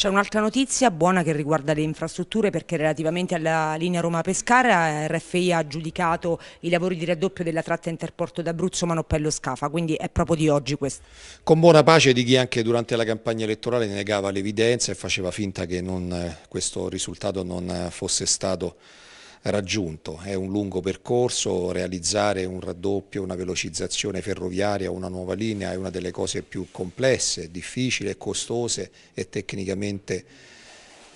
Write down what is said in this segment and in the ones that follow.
C'è un'altra notizia buona che riguarda le infrastrutture perché relativamente alla linea Roma-Pescara RFI ha giudicato i lavori di raddoppio della tratta interporto dabruzzo manopello scafa quindi è proprio di oggi questo. Con buona pace di chi anche durante la campagna elettorale negava l'evidenza e faceva finta che non, eh, questo risultato non eh, fosse stato raggiunto. È un lungo percorso, realizzare un raddoppio, una velocizzazione ferroviaria, una nuova linea è una delle cose più complesse, difficili, costose e tecnicamente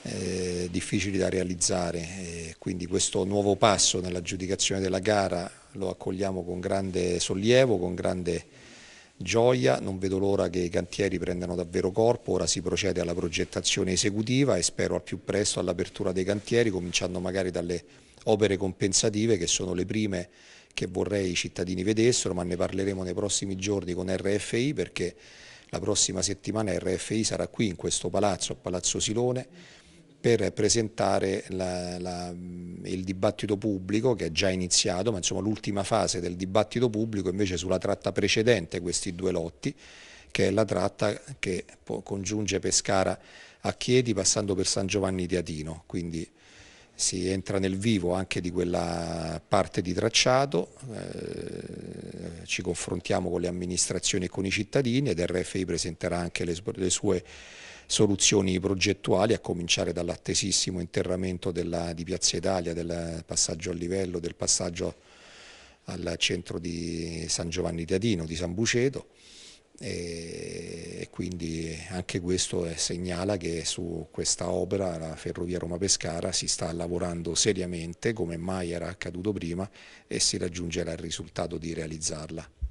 eh, difficili da realizzare. E quindi questo nuovo passo nell'aggiudicazione della gara lo accogliamo con grande sollievo, con grande gioia, non vedo l'ora che i cantieri prendano davvero corpo, ora si procede alla progettazione esecutiva e spero al più presto all'apertura dei cantieri, cominciando magari dalle opere compensative che sono le prime che vorrei i cittadini vedessero, ma ne parleremo nei prossimi giorni con RFI perché la prossima settimana RFI sarà qui in questo palazzo, a Palazzo Silone per presentare la, la, il dibattito pubblico che è già iniziato, ma insomma l'ultima fase del dibattito pubblico invece sulla tratta precedente questi due lotti, che è la tratta che congiunge Pescara a Chieti passando per San Giovanni di Atino, quindi si entra nel vivo anche di quella parte di tracciato, eh, ci confrontiamo con le amministrazioni e con i cittadini ed RFI presenterà anche le, le sue soluzioni progettuali a cominciare dall'attesissimo interramento della, di Piazza Italia, del passaggio a livello, del passaggio al centro di San Giovanni Teatino, di San Buceto e quindi anche questo eh, segnala che su questa opera, la Ferrovia Roma-Pescara, si sta lavorando seriamente come mai era accaduto prima e si raggiungerà il risultato di realizzarla.